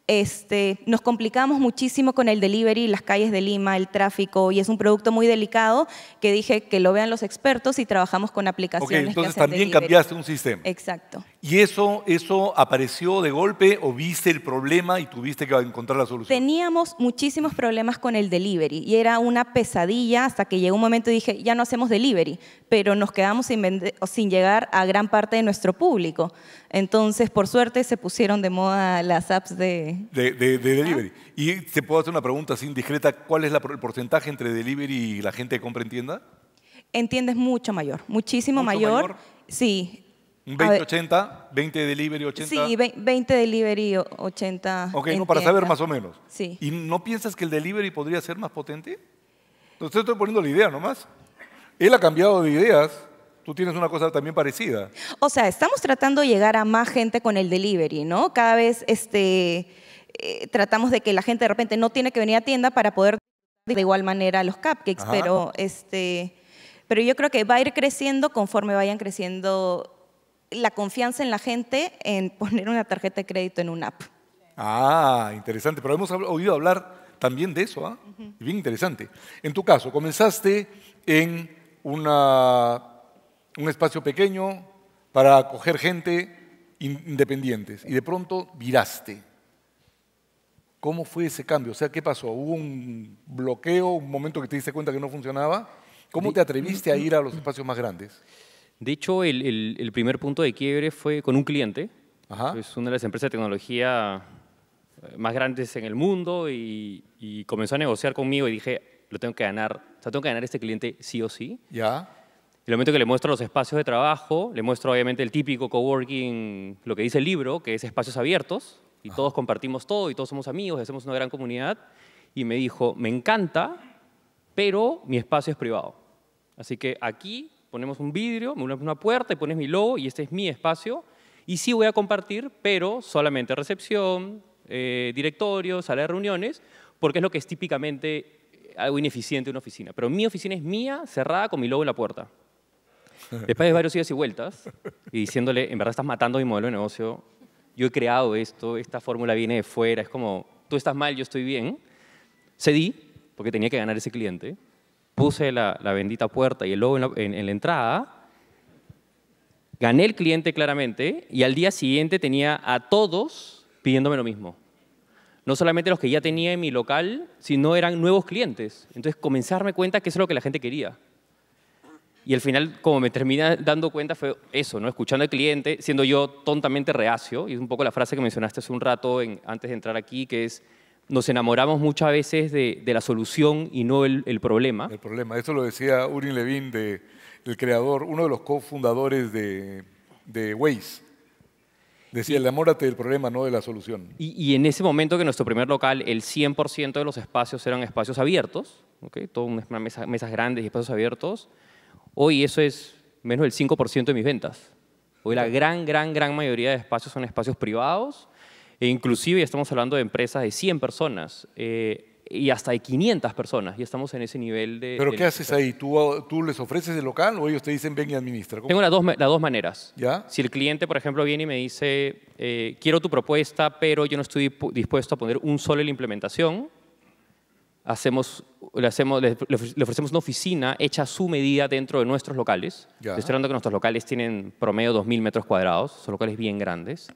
Este, nos complicamos muchísimo con el delivery, las calles de Lima, el tráfico, y es un producto muy delicado que dije que lo vean los expertos y trabajamos con aplicaciones. entonces también cambiaste un sistema. Exacto. ¿Y eso, eso apareció de golpe o viste el problema y tuviste que encontrar la solución? Teníamos muchísimos problemas con el delivery y era una pesadilla hasta que llegó un momento y dije, ya no hacemos delivery, pero nos quedamos sin llegar a gran parte de nuestro público. Entonces, por suerte, se pusieron de moda las apps de, de, delivery. Y te puedo hacer una pregunta así discreta ¿Cuál es el porcentaje entre delivery y la gente que compra en tienda? En mucho mayor, muchísimo mayor? Sí. 20 20-80? ¿20 delivery, 80? Sí, 20 delivery, 80. Ok, no, para saber más o menos. Sí. ¿Y no piensas que el delivery podría ser más potente? Entonces estoy poniendo la idea nomás. Él ha cambiado de ideas. Tú tienes una cosa también parecida. O sea, estamos tratando de llegar a más gente con el delivery, ¿no? Cada vez este eh, tratamos de que la gente de repente no tiene que venir a tienda para poder de igual manera los cupcakes, pero este, pero yo creo que va a ir creciendo conforme vayan creciendo la confianza en la gente en poner una tarjeta de crédito en un app. Ah, interesante, pero hemos oído hablar también de eso, ¿ah? Bien interesante. En tu caso, comenzaste en un espacio pequeño para acoger gente independientes y de pronto viraste. ¿Cómo fue ese cambio? O sea, ¿qué pasó? ¿Hubo un bloqueo, un momento que te diste cuenta que no funcionaba? ¿Cómo te atreviste a ir a los espacios más grandes? De hecho, el, primer punto de quiebre fue con un cliente. Es una de las empresas de tecnología eh, más grandes en el mundo y, comenzó a negociar conmigo y dije, lo tengo que ganar, o sea, tengo que ganar este cliente sí o sí. Ya. Y el momento que le muestro los espacios de trabajo, le muestro obviamente el típico coworking, lo que dice el libro, que es espacios abiertos y todos compartimos todo y todos somos amigos, y hacemos una gran comunidad. Y me dijo, me encanta, pero mi espacio es privado. Así que aquí ponemos un vidrio, una puerta y pones mi logo y este es mi espacio. Y sí voy a compartir, pero solamente recepción, eh, directorio, sala de reuniones, porque es lo que es típicamente eh, algo ineficiente en una oficina. Pero mi oficina es mía, cerrada con mi logo en la puerta. Después de varios días y vueltas, y diciéndole, en verdad estás matando mi modelo de negocio, yo he creado esto, esta fórmula viene de fuera, es como, tú estás mal, yo estoy bien. Cedí, porque tenía que ganar ese cliente, puse la, bendita puerta y el logo en la, entrada, gané el cliente claramente y al día siguiente tenía a todos pidiéndome lo mismo. No solamente los que ya tenía en mi local, sino eran nuevos clientes. Entonces comencé a darme cuenta que eso es lo que la gente quería. Y al final, como me termina dando cuenta, fue eso, ¿no? Escuchando al cliente, siendo yo tontamente reacio, y es un poco la frase que mencionaste hace un rato en, antes de entrar aquí, que es, nos enamoramos muchas veces de, la solución y no el, problema. El problema, eso lo decía Uri Levin, de, el creador, uno de los cofundadores de, de Waze. Decía, enamórate del problema, no de la solución. Y, en ese momento que nuestro primer local, el 100% de los espacios eran espacios abiertos, ¿okay? todas unas mesas, mesas grandes y espacios abiertos, Hoy eso es menos del 5% de mis ventas. Hoy la gran, gran, gran mayoría de espacios son espacios privados e inclusive estamos hablando de empresas de 100 personas eh, y hasta de 500 personas y estamos en ese nivel de... ¿Pero qué haces ahí? ¿Tú, ¿Tú, les ofreces el local o ellos te dicen ven y administra? Tengo las dos, las dos maneras. ¿Ya? Si el cliente, por ejemplo, viene y me dice eh, quiero tu propuesta pero yo no estoy dispuesto a poner un solo en la implementación, hacemos, le, hacemos, le, ofrecemos una oficina hecha a su medida dentro de nuestros locales. esperando que nuestros locales tienen promedio 2.000 metros cuadrados, son locales bien grandes.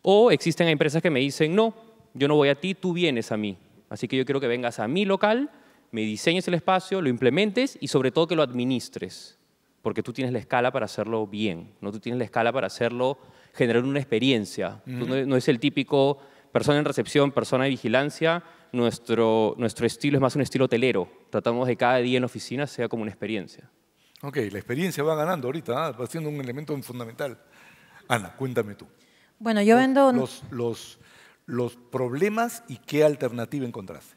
O existen empresas que me dicen, no, yo no voy a ti, tú vienes a mí. Así que yo quiero que vengas a mi local, me diseñes el espacio, lo implementes y sobre todo que lo administres, porque tú tienes la escala para hacerlo bien, no tú tienes la escala para hacerlo, generar una experiencia. no es el típico persona en recepción, persona de vigilancia, nuestro, nuestro estilo es más un estilo hotelero. Tratamos de cada día en la oficina sea como una experiencia. Ok, la experiencia va ganando ahorita, ¿ah? va siendo un elemento fundamental. Ana, cuéntame tú. Bueno, yo vendo... Los, los, problemas y qué alternativa encontraste.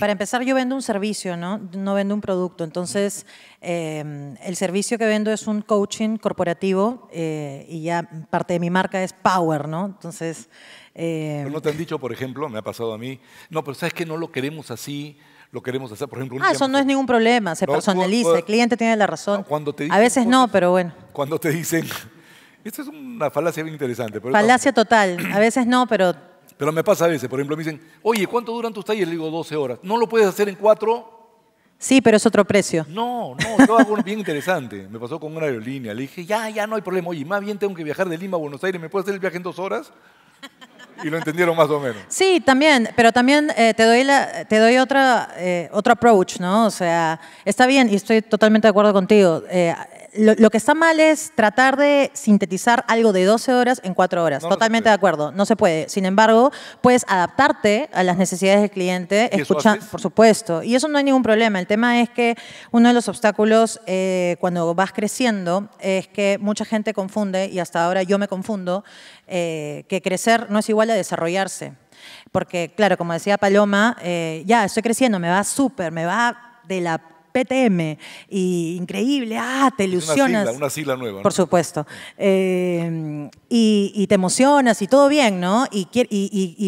para empezar, yo vendo un servicio, ¿no? No vendo un producto. Entonces, em, el servicio que vendo es un coaching corporativo eh, y ya parte de mi marca es Power, ¿no? Entonces, eh, pero no te han dicho, por ejemplo, me ha pasado a mí, no, pero sabes que no lo queremos así, lo queremos hacer, por ejemplo. Un ah, eso no es ningún problema, se personaliza, el cliente tiene la razón. Cuando te a veces no, pero bueno. Cuando te dicen, esta es una falacia bien interesante. falacia total, a veces no, pero... Pero me pasa a veces, por ejemplo, me dicen, oye, ¿cuánto duran tus talleres? Le digo, 12 horas. ¿No lo puedes hacer en cuatro Sí, pero es otro precio. No, no, yo hago bien interesante. Me pasó con una aerolínea. Le dije, ya, ya no hay problema. Oye, más bien tengo que viajar de Lima a Buenos Aires. ¿Me puedes hacer el viaje en dos horas? y lo entendieron más o menos. Sí, también, pero también eh, te doy, la, te doy otra, eh, otro approach, ¿no? O sea, está bien y estoy totalmente de acuerdo contigo. Eh, lo, que está mal es tratar de sintetizar algo de 12 horas en 4 horas. Totalmente de acuerdo, no se puede. Sin embargo, puedes adaptarte a las necesidades del cliente, escuchando, por supuesto. Y eso no hay ningún problema. El tema es que uno de los obstáculos eh, cuando vas creciendo es que mucha gente confunde, y hasta ahora yo me confundo, eh, que crecer no es igual a desarrollarse. Porque, claro, como decía Paloma, eh, ya estoy creciendo, me va súper, me va de la PTM, y increíble, ah, te ilusionas. Una sigla, nueva. Por supuesto. Eh, y, te emocionas y todo bien, ¿no? Y,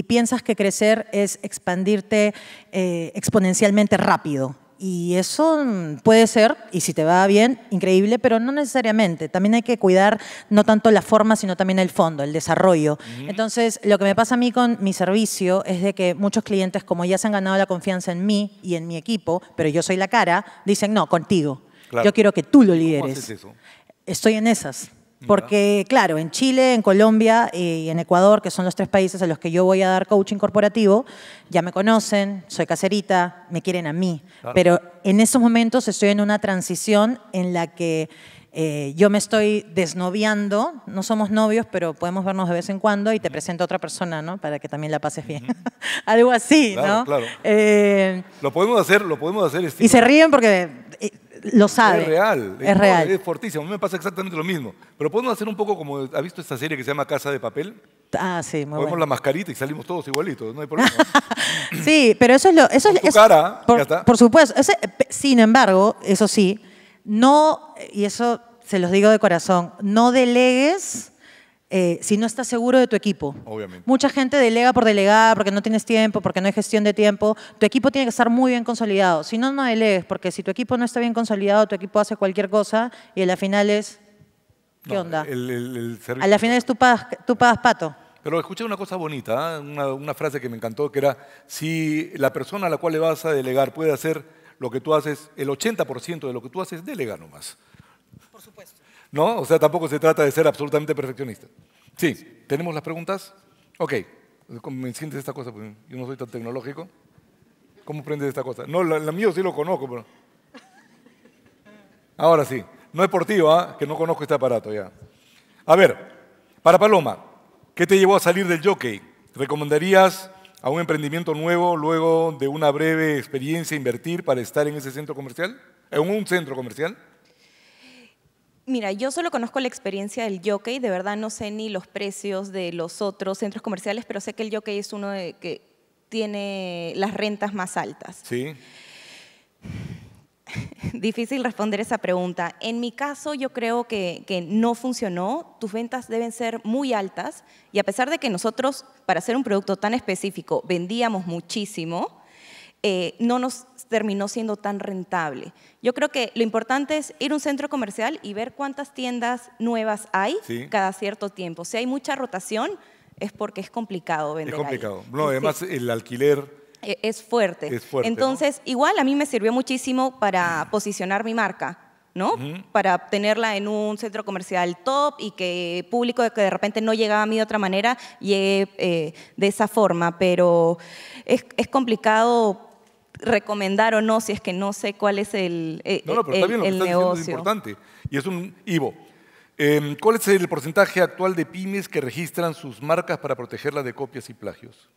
piensas que crecer es expandirte eh, exponencialmente rápido. Y eso puede ser, y si te va bien, increíble, pero no necesariamente. También hay que cuidar no tanto la forma, sino también el fondo, el desarrollo. Entonces, lo que me pasa a mí con mi servicio es de que muchos clientes, como ya se han ganado la confianza en mí y en mi equipo, pero yo soy la cara, dicen, no, contigo. Yo quiero que tú lo lideres. eso? Estoy en esas. Porque, claro, en Chile, en Colombia eh, y en Ecuador, que son los tres países a los que yo voy a dar coaching corporativo, ya me conocen, soy caserita, me quieren a mí. Pero en esos momentos estoy en una transición en la que eh, yo me estoy desnoviando, no somos novios, pero podemos vernos de vez en cuando y te presento a otra persona, ¿no? Para que también la pases bien. Algo así, ¿no? Claro. Eh, lo podemos hacer, lo podemos hacer. Este y se ríen porque lo sabe. Es real. Es, real. Es fortísimo. A mí me pasa exactamente lo mismo. Pero podemos hacer un poco como, ¿ha visto esta serie que se llama Casa de Papel? Ah, sí, muy Ponemos la mascarita y salimos todos igualitos, no hay problema. sí, pero eso es lo... Eso cara, por, ya está. por supuesto. sin embargo, eso sí, no, y eso se los digo de corazón, no delegues eh, si no estás seguro de tu equipo. Mucha gente delega por delegar, porque no tienes tiempo, porque no hay gestión de tiempo. Tu equipo tiene que estar muy bien consolidado. Si no, no delegues, porque si tu equipo no está bien consolidado, tu equipo hace cualquier cosa y a la final es... ¿Qué onda? a la final es tú pagas, pato. Pero escuché una cosa bonita, ¿eh? una, una, frase que me encantó, que era, si la persona a la cual le vas a delegar puede hacer lo que tú haces, el 80% de lo que tú haces, delega nomás. Por supuesto. ¿no? O sea, tampoco se trata de ser absolutamente perfeccionista. Sí, ¿tenemos las preguntas? Ok, me sientes esta cosa, pues, yo no soy tan tecnológico. ¿Cómo prendes esta cosa? No, la, mío sí lo conozco, pero... Ahora sí, no es por ti, que no conozco este aparato ya. A ver, para Paloma, ¿qué te llevó a salir del jockey? ¿Recomendarías a un emprendimiento nuevo luego de una breve experiencia invertir para estar en ese centro comercial? ¿En un centro comercial? Mira, yo solo conozco la experiencia del jockey, de verdad no sé ni los precios de los otros centros comerciales, pero sé que el jockey es uno de, que tiene las rentas más altas. Sí. Difícil responder esa pregunta. En mi caso, yo creo que, que, no funcionó. Tus ventas deben ser muy altas y a pesar de que nosotros, para hacer un producto tan específico, vendíamos muchísimo, eh, no nos terminó siendo tan rentable. Yo creo que lo importante es ir a un centro comercial y ver cuántas tiendas nuevas hay cada cierto tiempo. Si hay mucha rotación, es porque es complicado vender. Es complicado. No, además, el alquiler e, es fuerte. Es fuerte Entonces, igual a mí me sirvió muchísimo para mm. posicionar mi marca, ¿no? Para tenerla en un centro comercial top y que público que de repente no llegaba a mí de otra manera llegue eh, de esa forma. Pero es complicado recomendar o no, si es que no sé cuál es el, negocio. Eh, no, no, pero está bien, lo que estás diciendo, Es importante. Y es un Ivo. Em, ¿Cuál es el porcentaje actual de pymes que registran sus marcas para protegerlas de copias y plagios?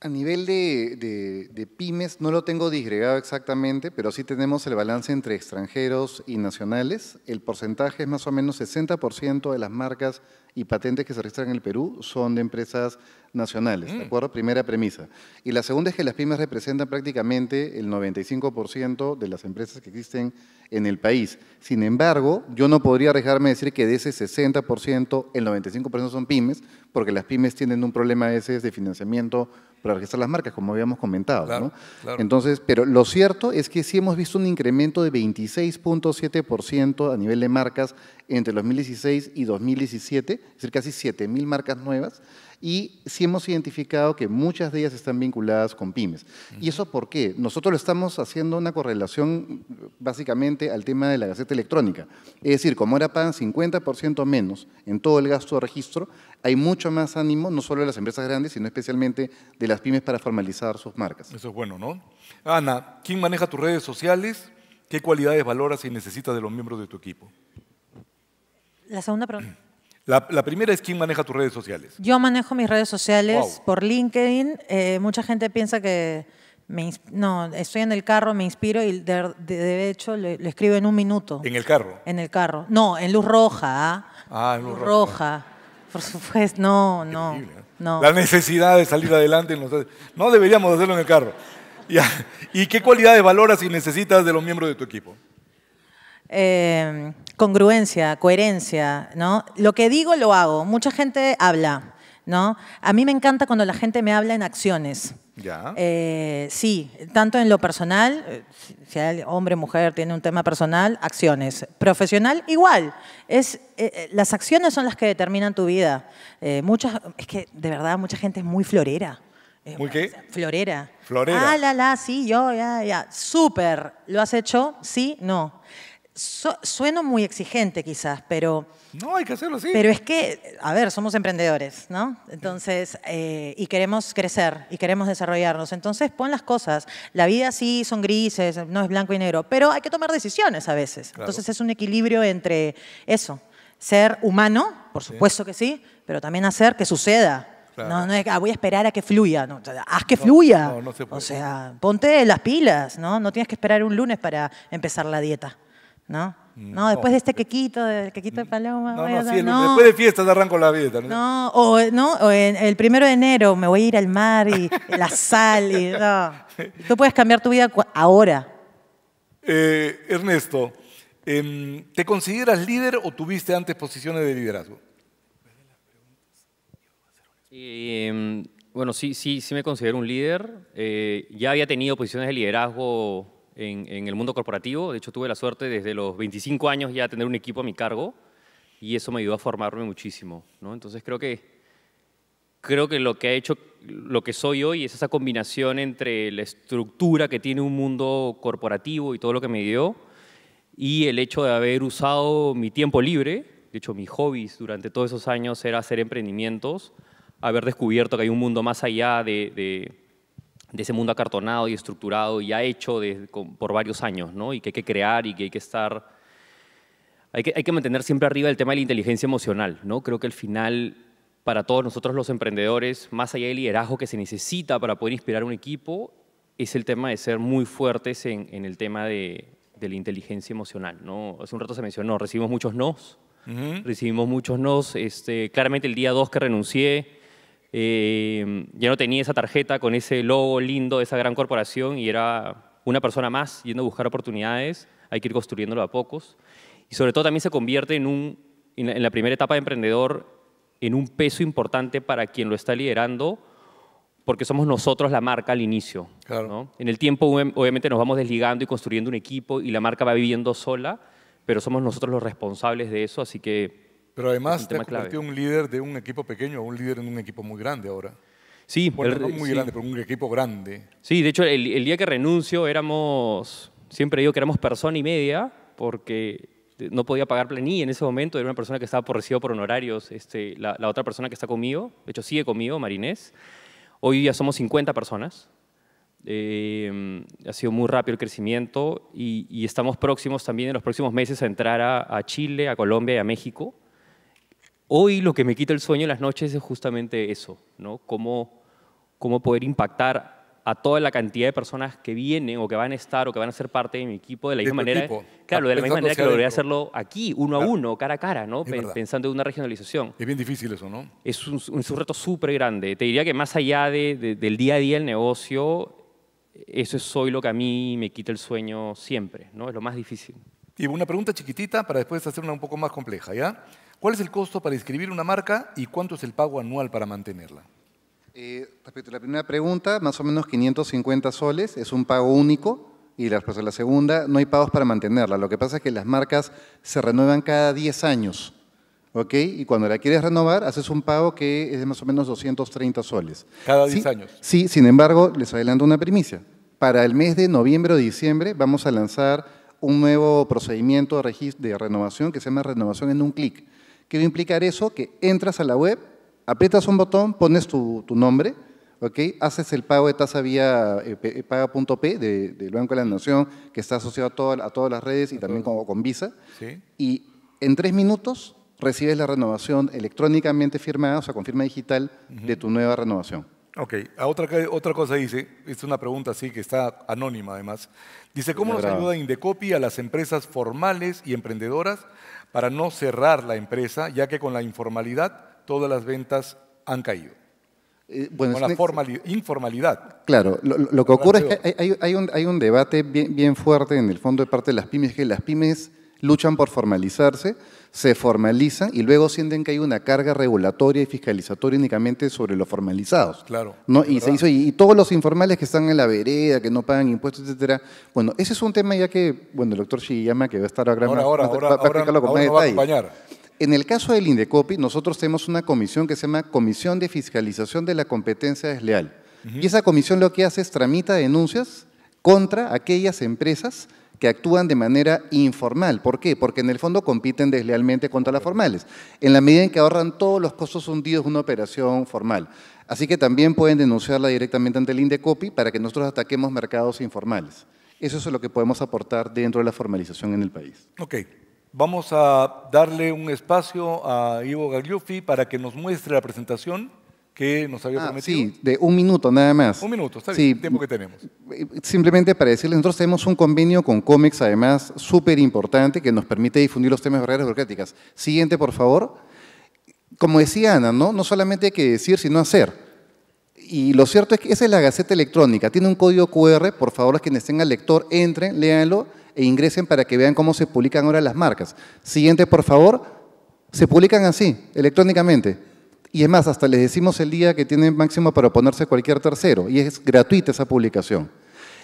A nivel de, de, pymes, no lo tengo disgregado exactamente, pero sí tenemos el balance entre extranjeros y nacionales. El porcentaje es más o menos 60% de las marcas y patentes que se registran en el Perú son de empresas nacionales, ¿de mm. acuerdo? Primera premisa. Y la segunda es que las pymes representan prácticamente el 95% de las empresas que existen en el país. Sin embargo, yo no podría arriesgarme a decir que de ese 60%, el 95% son pymes, porque las pymes tienen un problema ese de financiamiento para registrar las marcas, como habíamos comentado. Entonces, pero lo cierto es que sí hemos visto un incremento de 26.7% a nivel de marcas entre 2016 y 2017 es decir, casi 7.000 marcas nuevas, y sí hemos identificado que muchas de ellas están vinculadas con pymes. ¿Y eso por qué? Nosotros lo estamos haciendo una correlación básicamente al tema de la Gaceta Electrónica. Es decir, como ahora pagan 50% menos en todo el gasto de registro, hay mucho más ánimo, no solo de las empresas grandes, sino especialmente de las pymes para formalizar sus marcas. Eso es bueno, ¿no? Ana, ¿quién maneja tus redes sociales? ¿Qué cualidades valoras y necesitas de los miembros de tu equipo? La segunda pregunta. La, primera es quién maneja tus redes sociales. Yo manejo mis redes sociales por LinkedIn. Eh, mucha gente piensa que no, estoy en el carro, me inspiro y de, hecho lo, escribo en un minuto. ¿En el carro? En el carro. No, en luz roja. ¿ah? ah en luz, roja. Por supuesto, no, no, ¿eh? no. La necesidad de salir adelante. no deberíamos hacerlo en el carro. ¿Y qué cualidades valoras y necesitas de los miembros de tu equipo? Eh, congruencia, coherencia, ¿no? Lo que digo lo hago. Mucha gente habla, ¿no? A mí me encanta cuando la gente me habla en acciones. Ya. Eh, sí, tanto en lo personal, eh, si el hombre, mujer tiene un tema personal, acciones. Profesional, igual. Es, eh, las acciones son las que determinan tu vida. muchas, es que de verdad mucha gente es muy florera. ¿Muy qué? Florera. Florera. Ah, la, la, sí, yo, ya, ya. Súper. ¿Lo has hecho? Sí, no sueno muy exigente quizás, pero... No, hay que hacerlo así. Pero es que, a ver, somos emprendedores, ¿no? Entonces, eh, y queremos crecer, y queremos desarrollarnos. Entonces, pon las cosas. La vida sí son grises, no es blanco y negro, pero hay que tomar decisiones a veces. Entonces, es un equilibrio entre eso, ser humano, por supuesto que sí, pero también hacer que suceda. No, no es, ah, voy a esperar a que fluya. No, haz que no, fluya. No, se puede. O sea, ponte las pilas, ¿no? No tienes que esperar un lunes para empezar la dieta. ¿no? después de este quequito, del quequito de paloma. No, no, sí, después de fiestas arranco la vida. No, o, no, el primero de enero me voy a ir al mar y la sal y Tú puedes cambiar tu vida ahora. Eh, Ernesto, em, ¿te consideras líder o tuviste antes posiciones de liderazgo? Em, bueno, sí, sí, sí me considero un líder. Eh, ya había tenido posiciones de liderazgo en, el mundo corporativo. De hecho, tuve la suerte desde los 25 años ya tener un equipo a mi cargo y eso me ayudó a formarme muchísimo. ¿no? Entonces creo que, creo que lo que ha hecho lo que soy hoy es esa combinación entre la estructura que tiene un mundo corporativo y todo lo que me dio y el hecho de haber usado mi tiempo libre, de hecho mis hobbies durante todos esos años era hacer emprendimientos, haber descubierto que hay un mundo más allá de de ese mundo acartonado y estructurado y ya hecho por varios años, ¿no? Y que hay que crear y que hay que estar... Hay que, hay que mantener siempre arriba el tema de la inteligencia emocional, ¿no? Creo que al final, para todos nosotros los emprendedores, más allá del liderazgo que se necesita para poder inspirar un equipo, es el tema de ser muy fuertes en, el tema de, la inteligencia emocional, ¿no? Hace un rato se mencionó, recibimos muchos nos, recibimos muchos nos. Este, claramente el día 2 que renuncié, eh, ya no tenía esa tarjeta con ese logo lindo de esa gran corporación y era una persona más yendo a buscar oportunidades, hay que ir construyéndolo a pocos. Y sobre todo también se convierte en, un, en la primera etapa de emprendedor en un peso importante para quien lo está liderando, porque somos nosotros la marca al inicio. En el tiempo, obviamente, nos vamos desligando y construyendo un equipo y la marca va viviendo sola, pero somos nosotros los responsables de eso, así que pero además te ha convertido un líder de un equipo pequeño a un líder en un equipo muy grande ahora. Sí, muy grande, un equipo grande. Sí, de hecho, el, día que renuncio éramos, siempre digo que éramos persona y media, porque no podía pagar planilla en ese momento, era una persona que estaba por recibo por honorarios, este, la, otra persona que está conmigo, de hecho sigue conmigo, Marinés. Hoy ya somos 50 personas. Eh, ha sido muy rápido el crecimiento y, estamos próximos también en los próximos meses a entrar a, a Chile, a Colombia y a México Hoy lo que me quita el sueño en las noches es justamente eso, ¿no? Cómo, cómo poder impactar a toda la cantidad de personas que vienen o que van a estar o que van a ser parte de mi equipo de la misma manera. Claro, de la misma manera que logré hacerlo aquí, uno a uno, cara a cara, ¿no? Pensando en una regionalización. Es bien difícil eso, ¿no? Es un, es un reto súper grande. Te diría que más allá del día a día del negocio, eso es hoy lo que a mí me quita el sueño siempre, ¿no? Es lo más difícil. Y una pregunta chiquitita para después hacer una un poco más compleja, ¿ya? ¿Cuál es el costo para inscribir una marca y cuánto es el pago anual para mantenerla? Eh, respecto a la primera pregunta, más o menos 550 soles, es un pago único. Y respuesta a la segunda, no hay pagos para mantenerla. Lo que pasa es que las marcas se renuevan cada 10 años. ¿ok? Y cuando la quieres renovar, haces un pago que es de más o menos 230 soles. Cada 10 años. Sí, sin embargo, les adelanto una primicia. Para el mes de noviembre o diciembre vamos a lanzar un nuevo procedimiento de renovación que se llama renovación en un clic. Quiero va a implicar eso? Que entras a la web, aprietas un botón, pones tu, nombre, Haces el pago de tasa vía eh, eh, paga.p de, del Banco de la Nación, que está asociado a, todas las redes y también con, Visa. Y en tres minutos recibes la renovación electrónicamente firmada, o sea, con firma digital, de tu nueva renovación. Ok, ah, otra, otra cosa dice, es una pregunta así que está anónima además. Dice, ¿cómo nos ayuda Indecopy a las empresas formales y emprendedoras para no cerrar la empresa, ya que con la informalidad todas las ventas han caído? Eh, bueno, con la informalidad. Claro, lo, que ocurre es que hay, hay, un, hay un, debate bien, bien fuerte en el fondo de parte de las pymes, que las pymes luchan por formalizarse, se formalizan y luego sienten que hay una carga regulatoria y fiscalizatoria únicamente sobre los formalizados. Claro. ¿no? Y, se hizo, y, todos los informales que están en la vereda, que no pagan impuestos, etcétera. Bueno, ese es un tema ya que, bueno, el doctor Shigiyama, que va a estar ahora, ahora, ahora, ahora, va, ahora, ahora va a En el caso del INDECOPI, nosotros tenemos una comisión que se llama Comisión de Fiscalización de la Competencia Desleal. Y esa comisión lo que hace es tramita denuncias contra aquellas empresas que actúan de manera informal. ¿Por qué? Porque en el fondo compiten deslealmente contra las formales, en la medida en que ahorran todos los costos hundidos de una operación formal. Así que también pueden denunciarla directamente ante el INDECOPI para que nosotros ataquemos mercados informales. Eso es lo que podemos aportar dentro de la formalización en el país. Ok. Vamos a darle un espacio a Ivo Gagliuffi para que nos muestre la presentación que nos había ah, prometido. Sí, de un minuto nada más. Un minuto, está bien, el tiempo que tenemos. Eh, simplemente para decirles, nosotros tenemos un convenio con cómics además, súper importante, que nos permite difundir los temas de barreras burocráticas. Siguiente, por favor. Como decía Ana, ¿no? no solamente hay que decir, sino hacer. Y lo cierto es que esa es la Gaceta Electrónica. Tiene un código QR, por favor, quienes tengan lector, entren, léanlo e ingresen para que vean cómo se publican ahora las marcas. Siguiente, por favor. Se publican así, electrónicamente. Y es más, hasta les decimos el día que tienen máximo para oponerse cualquier tercero. Y es gratuita esa publicación.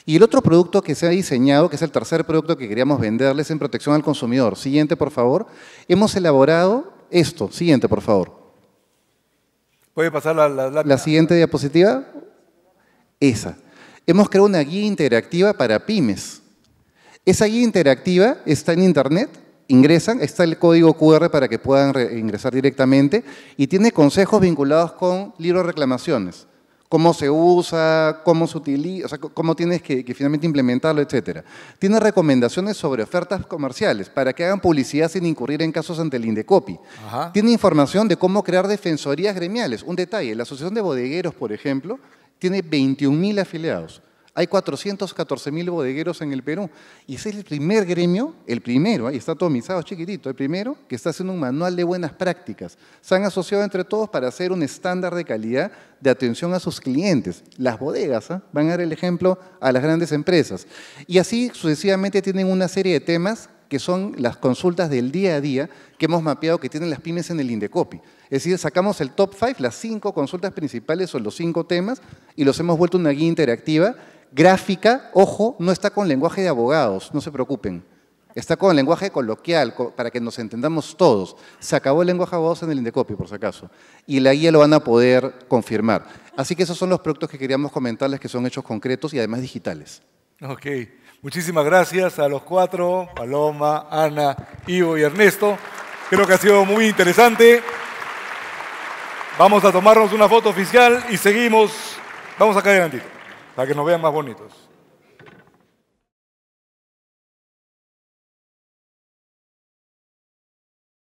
Y el otro producto que se ha diseñado, que es el tercer producto que queríamos venderles en protección al consumidor. Siguiente, por favor. Hemos elaborado esto. Siguiente, por favor. ¿Puede pasar la siguiente diapositiva? Esa. Hemos creado una guía interactiva para pymes. Esa guía interactiva está en Internet ingresan, está el código QR para que puedan ingresar directamente y tiene consejos vinculados con libros de reclamaciones, cómo se usa, cómo se utiliza, cómo tienes que, finalmente implementarlo, etc. Tiene recomendaciones sobre ofertas comerciales para que hagan publicidad sin incurrir en casos ante el Indecopi. Tiene información de cómo crear defensorías gremiales. Un detalle, la Asociación de Bodegueros, por ejemplo, tiene 21.000 afiliados. Hay 414.000 bodegueros en el Perú y ese es el primer gremio, el primero, ahí está atomizado chiquitito, el primero que está haciendo un manual de buenas prácticas. Se han asociado entre todos para hacer un estándar de calidad de atención a sus clientes. Las bodegas ¿ah? van a dar el ejemplo a las grandes empresas. Y así sucesivamente tienen una serie de temas que son las consultas del día a día que hemos mapeado que tienen las pymes en el Indecopi. Es decir, sacamos el top 5, las cinco consultas principales son los cinco temas, y los hemos vuelto una guía interactiva gráfica, ojo, no está con lenguaje de abogados, no se preocupen. Está con lenguaje coloquial, para que nos entendamos todos. Se acabó el lenguaje de abogados en el Indecopio, por si acaso. Y la guía lo van a poder confirmar. Así que esos son los productos que queríamos comentarles que son hechos concretos y además digitales. Ok. Muchísimas gracias a los cuatro, Paloma, Ana, Ivo y Ernesto. Creo que ha sido muy interesante. Vamos a tomarnos una foto oficial y seguimos. Vamos acá adelante para que nos vean más bonitos.